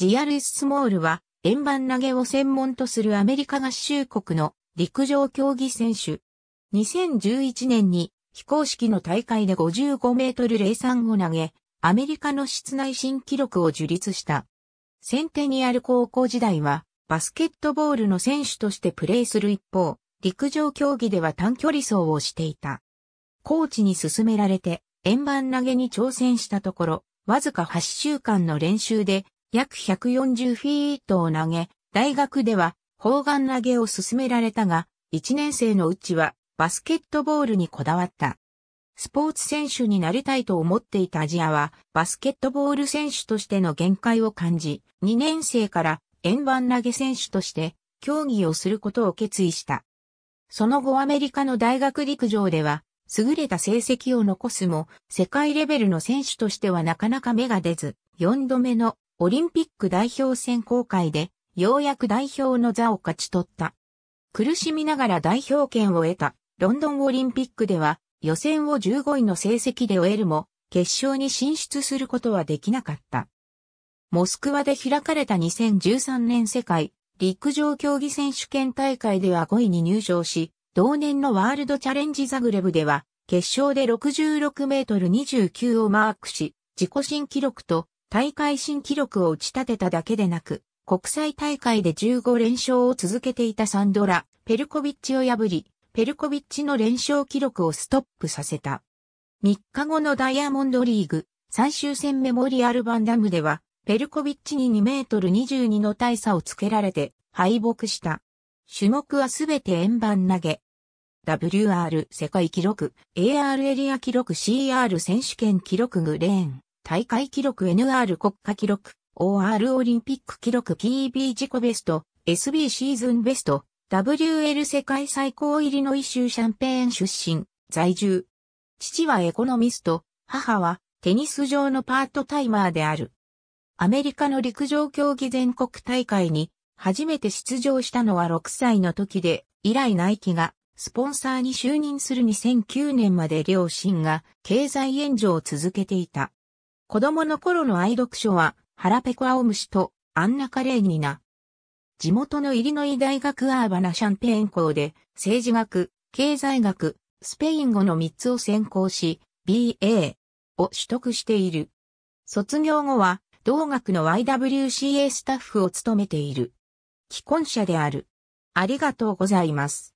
GRS スモールは円盤投げを専門とするアメリカ合衆国の陸上競技選手。2011年に非公式の大会で55メートル03を投げ、アメリカの室内新記録を樹立した。センテニアル高校時代はバスケットボールの選手としてプレーする一方、陸上競技では短距離走をしていた。コーチに勧められて円盤投げに挑戦したところ、わずか8週間の練習で約140フィートを投げ、大学では砲丸投げを進められたが、1年生のうちはバスケットボールにこだわった。スポーツ選手になりたいと思っていたアジアは、バスケットボール選手としての限界を感じ、2年生から円盤投げ選手として競技をすることを決意した。その後アメリカの大学陸上では、優れた成績を残すも、世界レベルの選手としてはなかなか芽が出ず、4度目のオリンピック代表選考会で、ようやく代表の座を勝ち取った。苦しみながら代表権を得た、ロンドンオリンピックでは、予選を15位の成績で終えるも、決勝に進出することはできなかった。モスクワで開かれた2013年世界陸上競技選手権大会では5位に入賞し、同年のワールドチャレンジザグレブでは、決勝で66メートル29をマークし、自己新記録と大会新記録を打ち立てただけでなく、国際大会で15連勝を続けていたサンドラ、ペルコビッチを破り、ペルコビッチの連勝記録をストップさせた。3日後のダイヤモンドリーグ、最終戦メモリアルバンダムでは、ペルコビッチに2メートル22の大差をつけられて敗北した。種目はすべて円盤投げ。WR 世界記録、AR エリア記録 CR 選手権記録グレーン。大会記録 NR 国家記録、OR オリンピック記録 PB 自己ベスト、SB シーズンベスト、WL 世界最高入りの一周シャンペーン出身、在住。父はエコノミスト、母はテニス場のパートタイマーである。アメリカの陸上競技全国大会に初めて出場したのは6歳の時で、以来ナイキがスポンサーに就任する2009年まで両親が経済援助を続けていた。子供の頃の愛読書は、腹ペコ青虫とアンナ・カレーニナ。地元のイリノイ大学アーバナ・シャンペーン校で、政治学、経済学、スペイン語の3つを専攻し、BA を取得している。卒業後は、同学の YWCA スタッフを務めている。既婚者である。ありがとうございます。